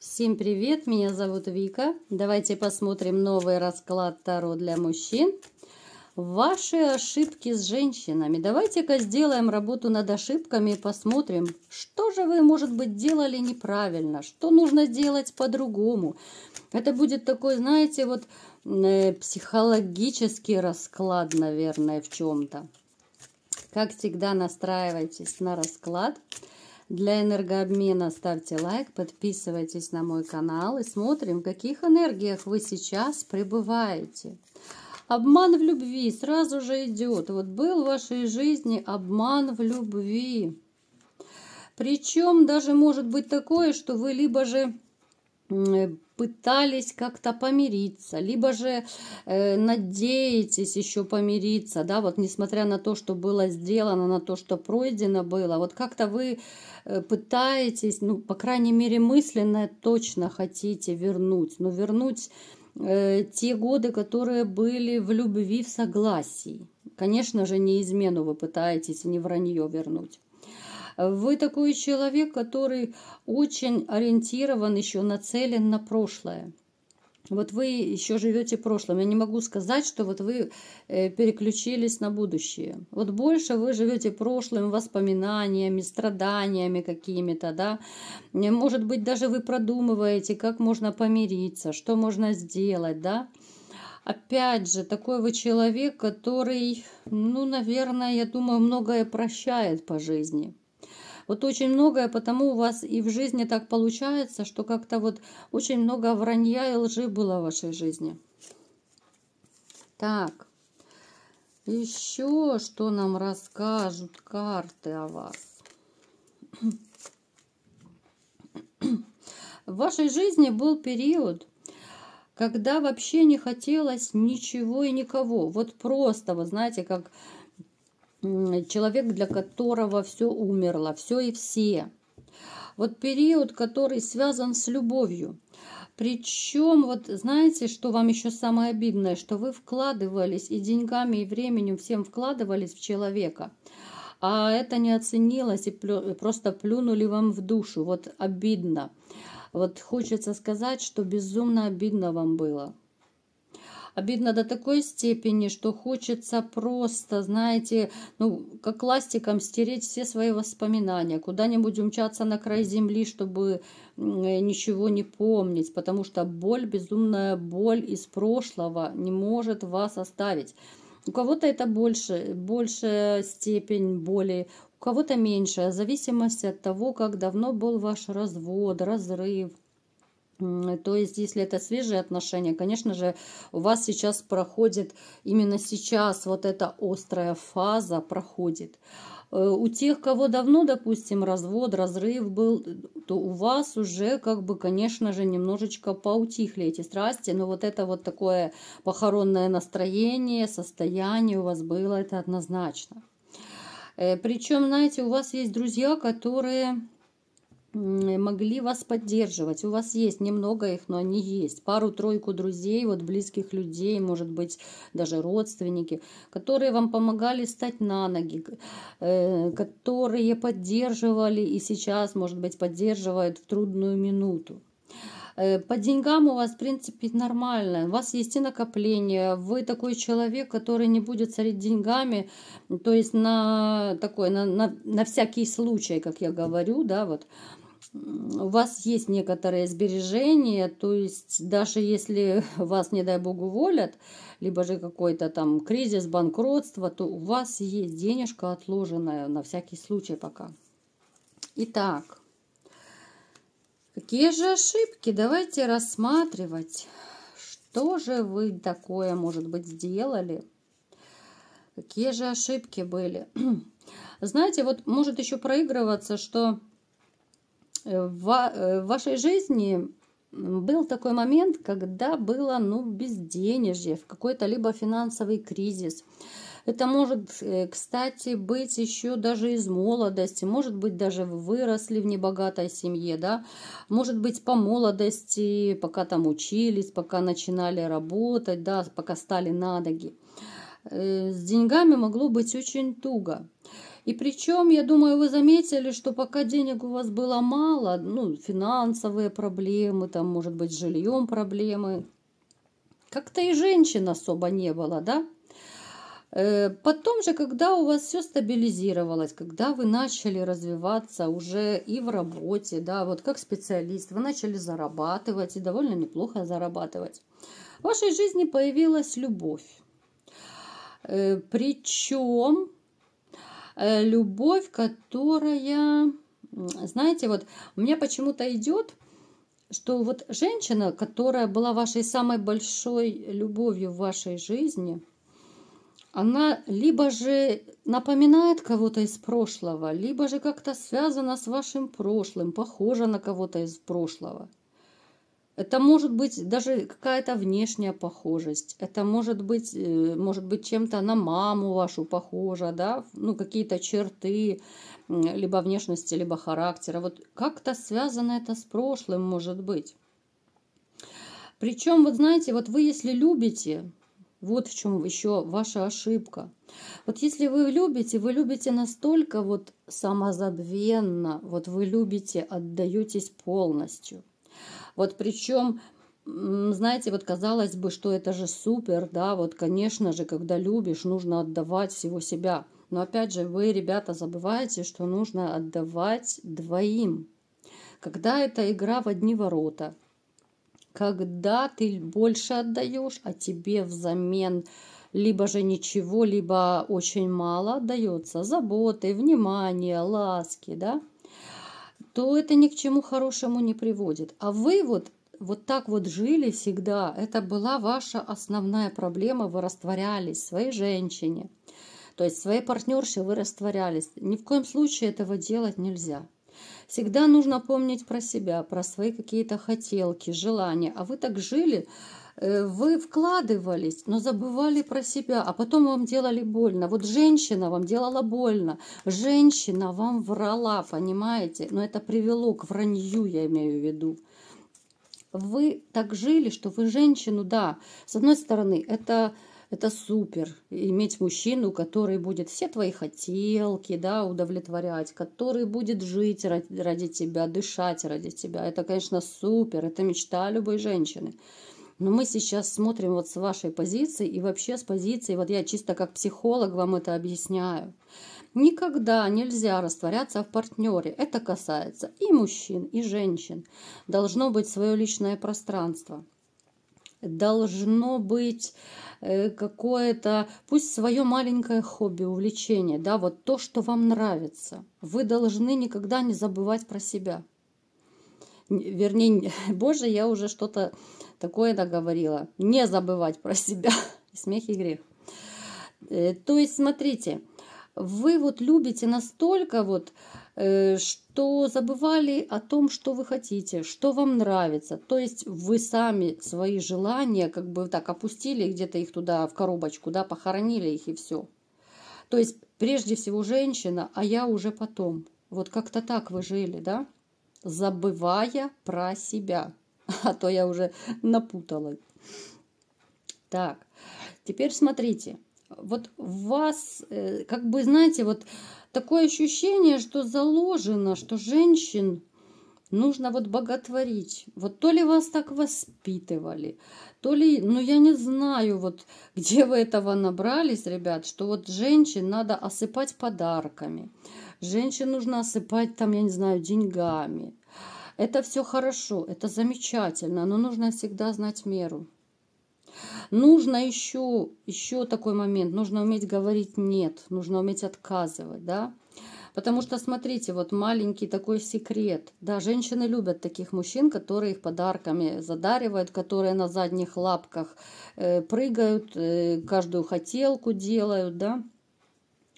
Всем привет, меня зовут Вика. Давайте посмотрим новый расклад Таро для мужчин. Ваши ошибки с женщинами. Давайте-ка сделаем работу над ошибками и посмотрим, что же вы, может быть, делали неправильно, что нужно делать по-другому. Это будет такой, знаете, вот э, психологический расклад, наверное, в чем-то. Как всегда, настраивайтесь на расклад. Расклад для энергообмена ставьте лайк, подписывайтесь на мой канал и смотрим, в каких энергиях вы сейчас пребываете. Обман в любви сразу же идет. Вот был в вашей жизни обман в любви. Причем даже может быть такое, что вы либо же пытались как-то помириться, либо же э, надеетесь еще помириться, да, вот несмотря на то, что было сделано, на то, что пройдено было, вот как-то вы э, пытаетесь, ну, по крайней мере, мысленно точно хотите вернуть, но вернуть э, те годы, которые были в любви, в согласии. Конечно же, не измену вы пытаетесь, не вранье вернуть. Вы такой человек, который очень ориентирован, еще нацелен на прошлое. Вот вы еще живете прошлым. Я не могу сказать, что вот вы э, переключились на будущее. Вот больше вы живете прошлым воспоминаниями, страданиями какими-то, да. Э, может быть, даже вы продумываете, как можно помириться, что можно сделать, да. Опять же, такой вы человек, который, ну, наверное, я думаю, многое прощает по жизни. Вот очень многое, потому у вас и в жизни так получается, что как-то вот очень много вранья и лжи было в вашей жизни. Так, еще что нам расскажут карты о вас? В вашей жизни был период, когда вообще не хотелось ничего и никого. Вот просто, вы знаете, как человек, для которого все умерло, все и все. Вот период, который связан с любовью. Причем, вот знаете, что вам еще самое обидное, что вы вкладывались и деньгами, и временем всем вкладывались в человека, а это не оценилось и просто плюнули вам в душу. Вот обидно. Вот хочется сказать, что безумно обидно вам было обидно до такой степени, что хочется просто, знаете, ну, как ластиком стереть все свои воспоминания, куда-нибудь умчаться на край земли, чтобы э, ничего не помнить, потому что боль, безумная боль из прошлого не может вас оставить. У кого-то это больше, большая степень боли, у кого-то меньшая, в зависимости от того, как давно был ваш развод, разрыв, то есть, если это свежие отношения, конечно же, у вас сейчас проходит, именно сейчас вот эта острая фаза проходит. Э, у тех, кого давно, допустим, развод, разрыв был, то у вас уже, как бы, конечно же, немножечко поутихли эти страсти, но вот это вот такое похоронное настроение, состояние у вас было, это однозначно. Э, Причем, знаете, у вас есть друзья, которые могли вас поддерживать. У вас есть немного их, но они есть. Пару-тройку друзей, вот близких людей, может быть, даже родственники, которые вам помогали стать на ноги, э, которые поддерживали и сейчас, может быть, поддерживают в трудную минуту. Э, по деньгам у вас, в принципе, нормально. У вас есть и накопление. Вы такой человек, который не будет царить деньгами, то есть на такой, на, на, на всякий случай, как я говорю, да, вот у вас есть некоторые сбережения, то есть даже если вас, не дай бог, уволят, либо же какой-то там кризис, банкротство, то у вас есть денежка отложенная на всякий случай пока. Итак, Какие же ошибки? Давайте рассматривать, что же вы такое, может быть, сделали. Какие же ошибки были? Знаете, вот может еще проигрываться, что э, э, в вашей жизни был такой момент, когда было ну, безденежье, в какой-то либо финансовый кризис – это может, э, кстати, быть еще даже из молодости, может быть, даже выросли в небогатой семье, да, может быть, по молодости, пока там учились, пока начинали работать, да, пока стали на ноги. Э, с деньгами могло быть очень туго. И причем, я думаю, вы заметили, что пока денег у вас было мало, ну, финансовые проблемы, там, может быть, с жильем проблемы, как-то и женщин особо не было, да? Э, потом же, когда у вас все стабилизировалось, когда вы начали развиваться уже и в работе, да, вот как специалист, вы начали зарабатывать и довольно неплохо зарабатывать, в вашей жизни появилась любовь. Э, Причем э, любовь, которая, знаете, вот у меня почему-то идет, что вот женщина, которая была вашей самой большой любовью в вашей жизни – она либо же напоминает кого-то из прошлого, либо же как-то связана с вашим прошлым, похожа на кого-то из прошлого. Это может быть даже какая-то внешняя похожесть. Это может быть, э, может быть чем-то на маму вашу похожа, да, ну какие-то черты, либо внешности, либо характера. Вот как-то связано это с прошлым, может быть. Причем, вот знаете, вот вы если любите, вот в чем еще ваша ошибка. Вот если вы любите, вы любите настолько вот самозабвенно, вот вы любите, отдаетесь полностью. Вот причем, знаете, вот казалось бы, что это же супер, да, вот, конечно же, когда любишь, нужно отдавать всего себя. Но опять же, вы, ребята, забываете, что нужно отдавать двоим. Когда это игра в одни ворота – когда ты больше отдаешь, а тебе взамен либо же ничего, либо очень мало отдается заботы, внимание, ласки, да, то это ни к чему хорошему не приводит. А вы вот вот так вот жили всегда, это была ваша основная проблема, вы растворялись своей женщине, то есть своей партнерше вы растворялись. Ни в коем случае этого делать нельзя. Всегда нужно помнить про себя, про свои какие-то хотелки, желания. А вы так жили, э, вы вкладывались, но забывали про себя, а потом вам делали больно. Вот женщина вам делала больно, женщина вам врала, понимаете? Но это привело к вранью, я имею в виду. Вы так жили, что вы женщину, да, с одной стороны, это это супер. Иметь мужчину, который будет все твои хотелки да, удовлетворять, который будет жить ради, ради тебя, дышать ради тебя. Это, конечно, супер. Это мечта любой женщины. Но мы сейчас смотрим вот с вашей позиции и вообще с позиции, вот я чисто как психолог вам это объясняю. Никогда нельзя растворяться в партнере. Это касается и мужчин, и женщин. Должно быть свое личное пространство должно быть э, какое-то, пусть свое маленькое хобби, увлечение, да, вот то, что вам нравится. Вы должны никогда не забывать про себя. Вернее, боже, я уже что-то такое договорила. Не забывать про себя. Смех и грех. Э, то есть, смотрите, вы вот любите настолько вот, Э, что забывали о том, что вы хотите, что вам нравится. То есть вы сами свои желания как бы так опустили где-то их туда в коробочку, да, похоронили их и все. То есть прежде всего женщина, а я уже потом. Вот как-то так вы жили, да? Забывая про себя. А то я уже напутала. Так, теперь смотрите. Вот в вас, э, как бы, знаете, вот такое ощущение, что заложено, что женщин нужно вот боготворить. Вот то ли вас так воспитывали, то ли, ну я не знаю, вот где вы этого набрались, ребят, что вот женщин надо осыпать подарками, женщин нужно осыпать там, я не знаю, деньгами. Это все хорошо, это замечательно, но нужно всегда знать меру. Нужно еще, еще такой момент, нужно уметь говорить «нет», нужно уметь отказывать, да. Потому что, смотрите, вот маленький такой секрет. Да, женщины любят таких мужчин, которые их подарками задаривают, которые на задних лапках э, прыгают, э, каждую хотелку делают, да.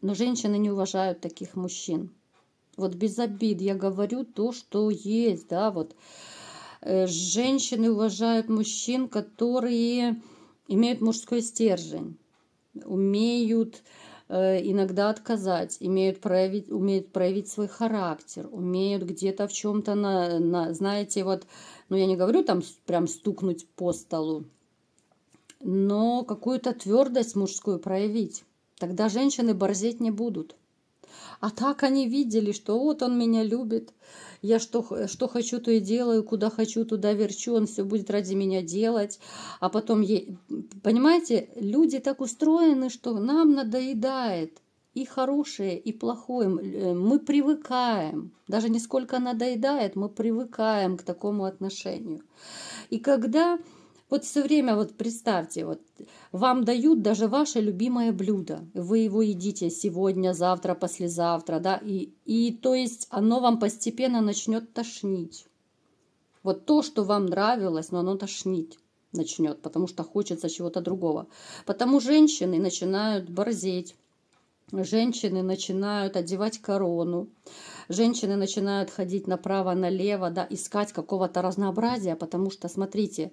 Но женщины не уважают таких мужчин. Вот без обид я говорю то, что есть, да, вот. Э, женщины уважают мужчин, которые имеют мужской стержень, умеют э, иногда отказать, имеют проявить, умеют проявить свой характер, умеют где-то в чем-то, на, на, знаете, вот, ну я не говорю там прям стукнуть по столу, но какую-то твердость мужскую проявить. Тогда женщины борзеть не будут. А так они видели, что вот он меня любит, я что, что хочу, то и делаю, куда хочу, туда верчу, он все будет ради меня делать. А потом, е... понимаете, люди так устроены, что нам надоедает и хорошее, и плохое. Э, мы привыкаем, даже не сколько надоедает, мы привыкаем к такому отношению. И когда вот все время вот представьте, вот вам дают даже ваше любимое блюдо. Вы его едите сегодня, завтра, послезавтра, да, и, и то есть оно вам постепенно начнет тошнить. Вот то, что вам нравилось, но оно тошнить начнет, потому что хочется чего-то другого. Потому женщины начинают борзеть, женщины начинают одевать корону, женщины начинают ходить направо-налево, да, искать какого-то разнообразия, потому что, смотрите,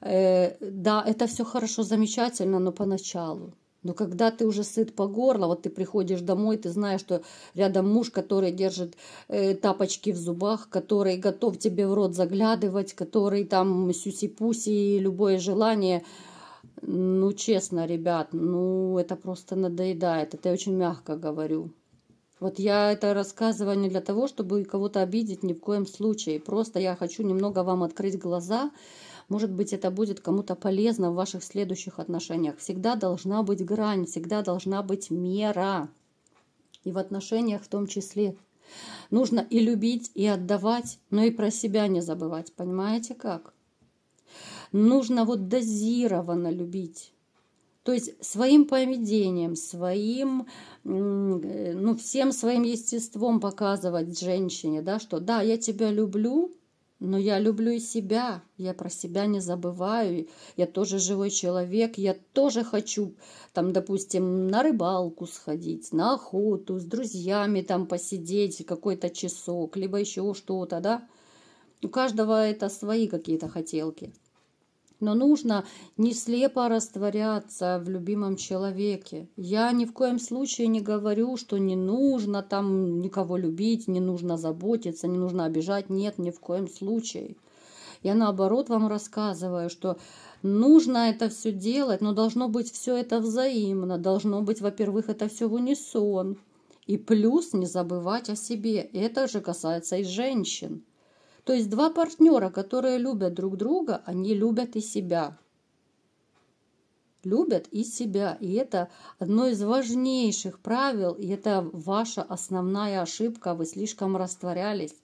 э, да, это все хорошо, замечательно, но поначалу. Но когда ты уже сыт по горло, вот ты приходишь домой, ты знаешь, что рядом муж, который держит э, тапочки в зубах, который готов тебе в рот заглядывать, который там сюси-пуси, и любое желание. Ну, честно, ребят, ну, это просто надоедает. Это я очень мягко говорю. Вот я это рассказываю не для того, чтобы кого-то обидеть ни в коем случае. Просто я хочу немного вам открыть глаза, может быть, это будет кому-то полезно в ваших следующих отношениях. Всегда должна быть грань, всегда должна быть мера. И в отношениях в том числе. Нужно и любить, и отдавать, но и про себя не забывать. Понимаете как? Нужно вот дозированно любить. То есть своим поведением, своим, э, ну, всем своим естеством показывать женщине, да, что да, я тебя люблю, но я люблю и себя, я про себя не забываю, я тоже живой человек, я тоже хочу, там, допустим, на рыбалку сходить, на охоту, с друзьями там посидеть какой-то часок, либо еще что-то, да. У каждого это свои какие-то хотелки но нужно не слепо растворяться в любимом человеке. Я ни в коем случае не говорю, что не нужно там никого любить, не нужно заботиться, не нужно обижать. Нет, ни в коем случае. Я наоборот вам рассказываю, что нужно это все делать, но должно быть все это взаимно, должно быть, во-первых, это все в унисон. И плюс не забывать о себе. Это же касается и женщин. То есть два партнера, которые любят друг друга, они любят и себя. Любят и себя. И это одно из важнейших правил, и это ваша основная ошибка. Вы слишком растворялись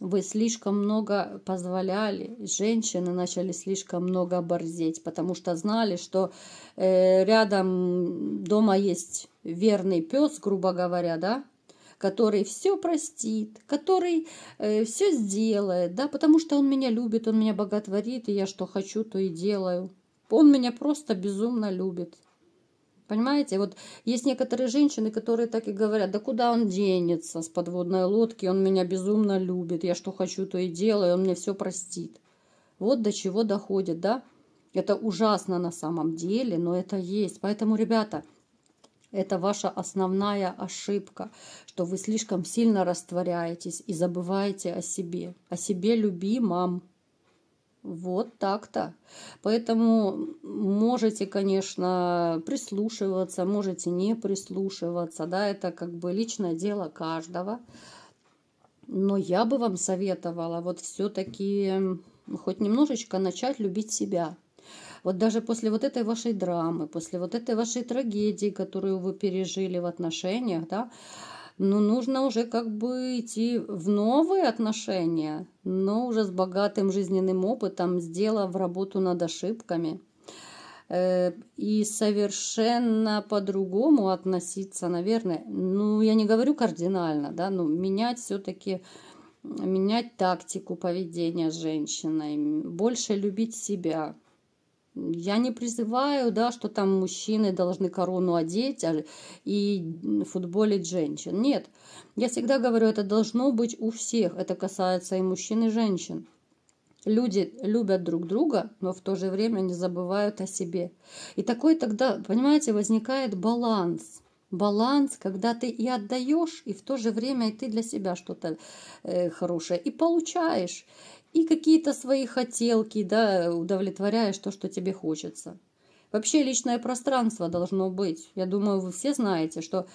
вы слишком много позволяли, женщины начали слишком много борзеть, потому что знали, что э, рядом дома есть верный пес, грубо говоря, да, который все простит, который э, все сделает, да, потому что он меня любит, он меня боготворит, и я что хочу, то и делаю. Он меня просто безумно любит. Понимаете, вот есть некоторые женщины, которые так и говорят, да куда он денется с подводной лодки, он меня безумно любит, я что хочу, то и делаю, он мне все простит. Вот до чего доходит, да? Это ужасно на самом деле, но это есть. Поэтому, ребята, это ваша основная ошибка, что вы слишком сильно растворяетесь и забываете о себе. О себе люби, мам. Вот так-то. Поэтому можете, конечно, прислушиваться, можете не прислушиваться. Да, это как бы личное дело каждого. Но я бы вам советовала вот все-таки хоть немножечко начать любить себя. Вот даже после вот этой вашей драмы, после вот этой вашей трагедии, которую вы пережили в отношениях, да, ну, нужно уже как бы идти в новые отношения, но уже с богатым жизненным опытом, сделав работу над ошибками э, и совершенно по-другому относиться, наверное. Ну, я не говорю кардинально, да, но менять все-таки менять тактику поведения женщины, больше любить себя, я не призываю, да, что там мужчины должны корону одеть а, и футболить женщин. Нет, я всегда говорю, это должно быть у всех. Это касается и мужчин, и женщин. Люди любят друг друга, но в то же время не забывают о себе. И такой тогда, понимаете, возникает баланс – баланс, когда ты и отдаешь, и в то же время и ты для себя что-то э, хорошее и получаешь, и какие-то свои хотелки, да, удовлетворяешь то, что тебе хочется. Вообще личное пространство должно быть. Я думаю, вы все знаете, что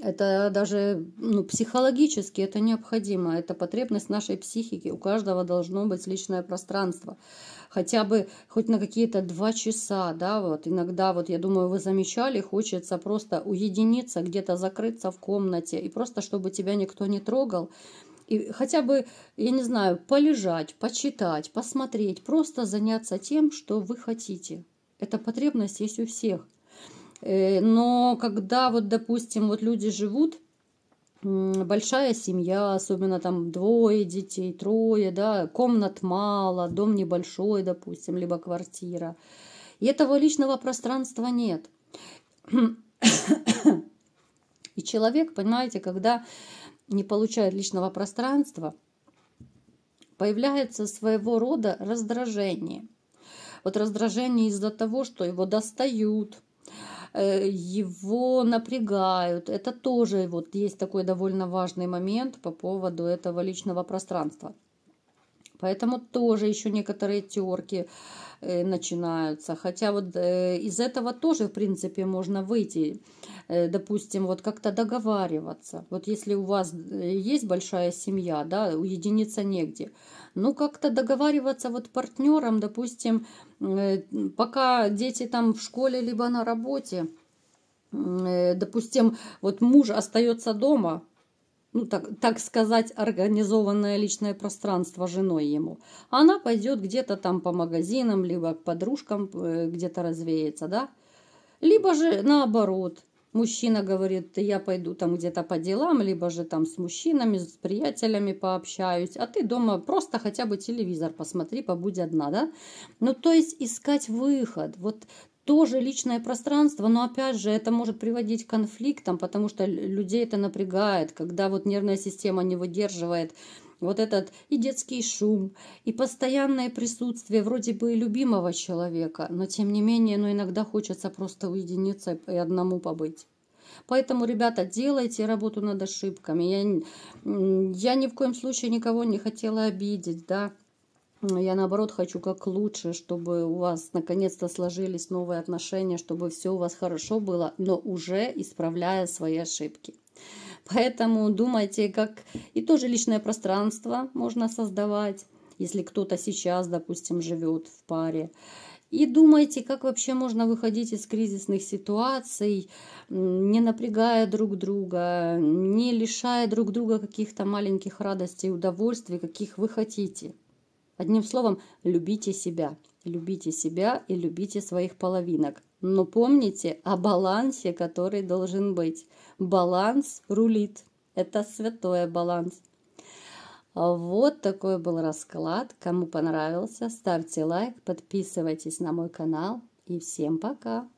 это даже ну, психологически это необходимо, это потребность нашей психики. У каждого должно быть личное пространство. Хотя бы хоть на какие-то два часа, да, вот иногда, вот я думаю, вы замечали, хочется просто уединиться, где-то закрыться в комнате, и просто чтобы тебя никто не трогал, и хотя бы, я не знаю, полежать, почитать, посмотреть, просто заняться тем, что вы хотите. Эта потребность есть у всех. Э, но когда вот, допустим, вот люди живут, большая семья, особенно там двое детей, трое, да, комнат мало, дом небольшой, допустим, либо квартира. И этого личного пространства нет. И человек, понимаете, когда не получает личного пространства, появляется своего рода раздражение. Вот раздражение из-за того, что его достают – Э, его напрягают. Это тоже вот есть такой довольно важный момент по поводу этого личного пространства. Поэтому тоже еще некоторые терки э, начинаются. Хотя вот э, из этого тоже, в принципе, можно выйти. Допустим, вот как-то договариваться. Вот если у вас есть большая семья, да, уединиться негде. Ну, как-то договариваться вот партнером, допустим, Э, пока дети там в школе либо на работе, э, допустим, вот муж остается дома, ну, так, так сказать, организованное личное пространство женой ему. Она пойдет где-то там по магазинам, либо к подружкам э, где-то развеется, да? Либо же наоборот, мужчина говорит, я пойду там где-то по делам, либо же там с мужчинами, с приятелями пообщаюсь, а ты дома просто хотя бы телевизор посмотри, побудь одна, да? Ну, то есть искать выход. Вот тоже личное пространство, но опять же это может приводить к конфликтам, потому что людей это напрягает, когда вот нервная система не выдерживает вот этот и детский шум, и постоянное присутствие вроде бы и любимого человека, но тем не менее, но ну, иногда хочется просто уединиться и одному побыть. Поэтому, ребята, делайте работу над ошибками. Я, я ни в коем случае никого не хотела обидеть, да. Я, наоборот, хочу как лучше, чтобы у вас наконец-то сложились новые отношения, чтобы все у вас хорошо было, но уже исправляя свои ошибки. Поэтому думайте, как и тоже личное пространство можно создавать, если кто-то сейчас, допустим, живет в паре. И думайте, как вообще можно выходить из кризисных ситуаций, не напрягая друг друга, не лишая друг друга каких-то маленьких радостей и удовольствий, каких вы хотите. Одним словом, любите себя. Любите себя и любите своих половинок. Но помните о балансе, который должен быть. Баланс рулит. Это святой баланс. Вот такой был расклад. Кому понравился, ставьте лайк, подписывайтесь на мой канал. И всем пока!